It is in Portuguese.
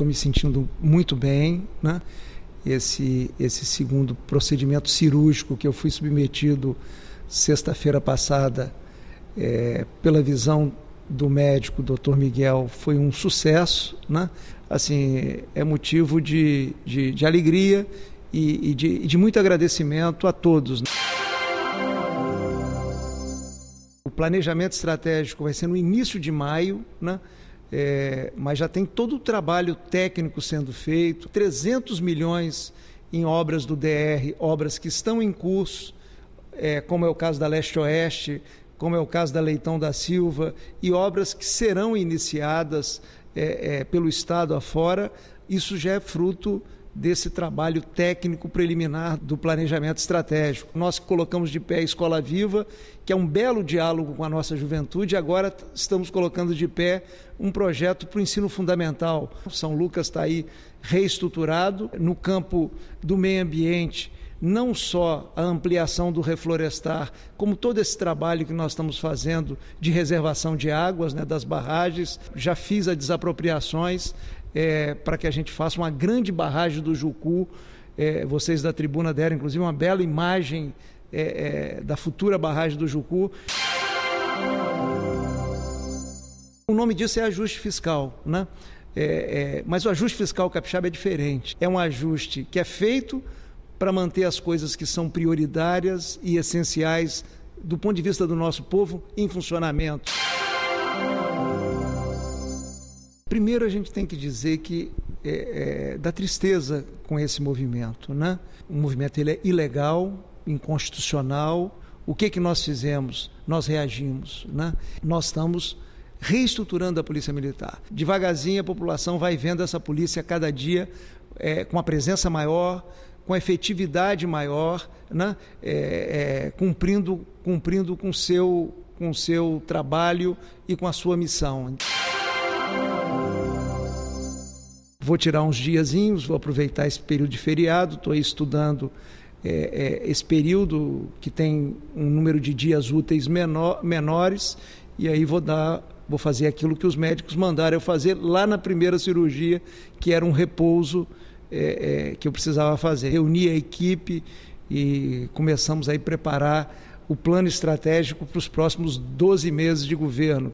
estou me sentindo muito bem, né? Esse, esse segundo procedimento cirúrgico que eu fui submetido sexta-feira passada, é, pela visão do médico, Dr. Miguel, foi um sucesso, né? Assim, é motivo de, de, de alegria e, e de, de, muito agradecimento a todos. Né? O planejamento estratégico vai ser no início de maio, né? é, mas já tem todo o trabalho técnico sendo feito, 300 milhões em obras do DR, obras que estão em curso, é, como é o caso da Leste-Oeste, como é o caso da Leitão da Silva, e obras que serão iniciadas é, é pelo Estado afora, isso já é fruto desse trabalho técnico preliminar do planejamento estratégico. Nós colocamos de pé a Escola Viva, que é um belo diálogo com a nossa juventude, agora estamos colocando de pé um projeto para o ensino fundamental. São Lucas está aí reestruturado no campo do meio ambiente. Não só a ampliação do reflorestar, como todo esse trabalho que nós estamos fazendo de reservação de águas, né, das barragens, já fiz as desapropriações, é, para que a gente faça uma grande barragem do Jucu. É, vocês da tribuna deram, inclusive, uma bela imagem é, é da futura barragem do Jucu. O nome disso é ajuste fiscal, né? É, é, mas o ajuste fiscal capixaba é diferente. É um ajuste que é feito para manter as coisas que são prioritárias e essenciais do ponto de vista do nosso povo em funcionamento. Primeiro, a gente tem que dizer que é, é, dá tristeza com esse movimento. Né? O movimento ele é ilegal, inconstitucional. O que, que nós fizemos? Nós reagimos. Né? Nós estamos reestruturando a polícia militar. Devagarzinho, a população vai vendo essa polícia cada dia é, com a presença maior, com efetividade maior, né? É, é, cumprindo, cumprindo com seu, o com seu trabalho e com a sua missão vou tirar uns diazinhos, vou aproveitar esse período de feriado, estou estudando é, é, esse período que tem um número de dias úteis menor, menores, e aí vou dar, vou fazer aquilo que os médicos mandaram eu fazer lá na primeira cirurgia, que era um repouso é, é que eu precisava fazer. Reuni a equipe e começamos aí a preparar o plano estratégico para os próximos 12 meses de governo.